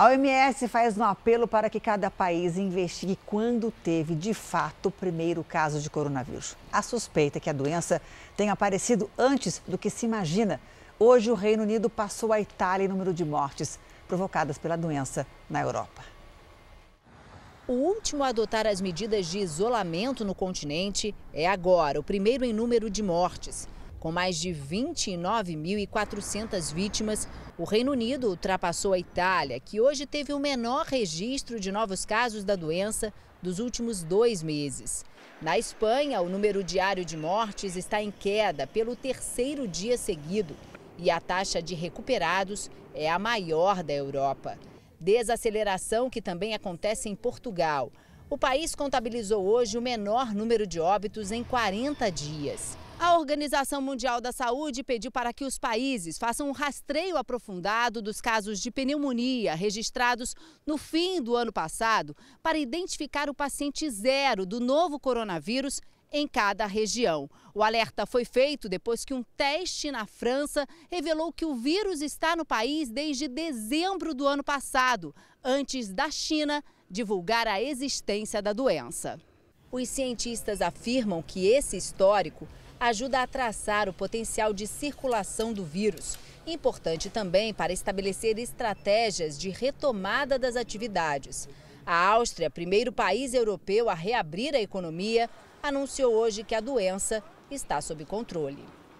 A OMS faz um apelo para que cada país investigue quando teve, de fato, o primeiro caso de coronavírus. A suspeita é que a doença tenha aparecido antes do que se imagina. Hoje, o Reino Unido passou a Itália em número de mortes provocadas pela doença na Europa. O último a adotar as medidas de isolamento no continente é agora, o primeiro em número de mortes. Com mais de 29.400 vítimas, o Reino Unido ultrapassou a Itália, que hoje teve o menor registro de novos casos da doença dos últimos dois meses. Na Espanha, o número diário de mortes está em queda pelo terceiro dia seguido e a taxa de recuperados é a maior da Europa. Desaceleração que também acontece em Portugal. O país contabilizou hoje o menor número de óbitos em 40 dias. A Organização Mundial da Saúde pediu para que os países façam um rastreio aprofundado dos casos de pneumonia registrados no fim do ano passado para identificar o paciente zero do novo coronavírus em cada região. O alerta foi feito depois que um teste na França revelou que o vírus está no país desde dezembro do ano passado, antes da China divulgar a existência da doença. Os cientistas afirmam que esse histórico ajuda a traçar o potencial de circulação do vírus. Importante também para estabelecer estratégias de retomada das atividades. A Áustria, primeiro país europeu a reabrir a economia, anunciou hoje que a doença está sob controle.